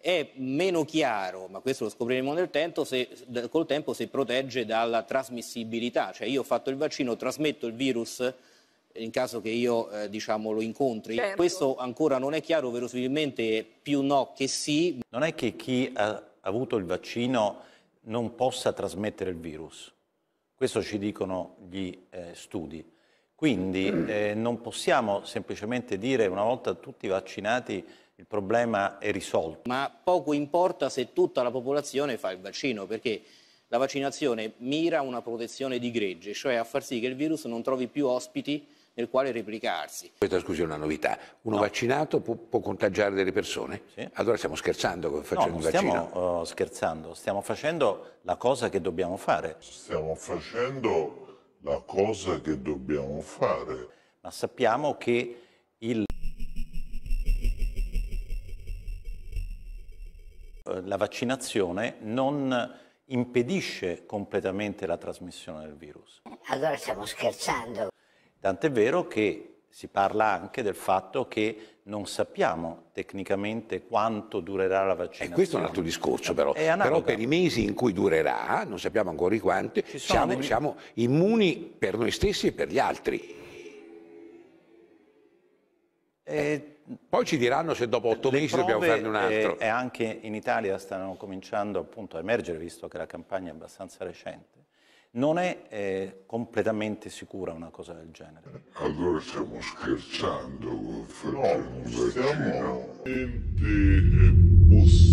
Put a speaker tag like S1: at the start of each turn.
S1: è meno chiaro, ma questo lo scopriremo nel tempo, se, col tempo se protegge dalla trasmissibilità, cioè io ho fatto il vaccino, trasmetto il virus in caso che io eh, diciamo, lo incontri. Certo. Questo ancora non è chiaro, verosimilmente più no che sì. Non è che chi ha avuto il vaccino non possa trasmettere
S2: il virus, questo ci dicono gli eh, studi. Quindi eh, non possiamo semplicemente dire una volta tutti vaccinati il problema è risolto.
S1: Ma poco importa se tutta la popolazione fa il vaccino, perché la vaccinazione mira a una protezione di gregge, cioè a far sì che il virus non trovi più ospiti nel quale replicarsi.
S3: Questa scusa è una novità. Uno no. vaccinato può, può, contagiare delle persone?
S1: Sì.
S2: Allora stiamo scherzando con facendo no, non stiamo uh, scherzando, stiamo facendo la cosa che dobbiamo fare. Stiamo
S1: facendo la cosa che dobbiamo fare.
S2: Ma sappiamo che il la vaccinazione non impedisce completamente la trasmissione del virus. Allora stiamo scherzando. Tant'è vero che si parla anche del fatto che non sappiamo tecnicamente quanto durerà la vaccinazione. Eh, e questo è un altro discorso però. Però per i mesi in cui durerà, non sappiamo
S3: ancora i quanti, siamo, degli... siamo immuni per noi stessi e per gli altri. Eh, poi ci diranno se dopo otto mesi dobbiamo farne un altro. E,
S2: anche in Italia stanno cominciando appunto a emergere, visto che la campagna è abbastanza recente. Non è eh, completamente sicura una cosa del genere. Allora stiamo scherzando, facciamo no,
S3: stiamo... È possibile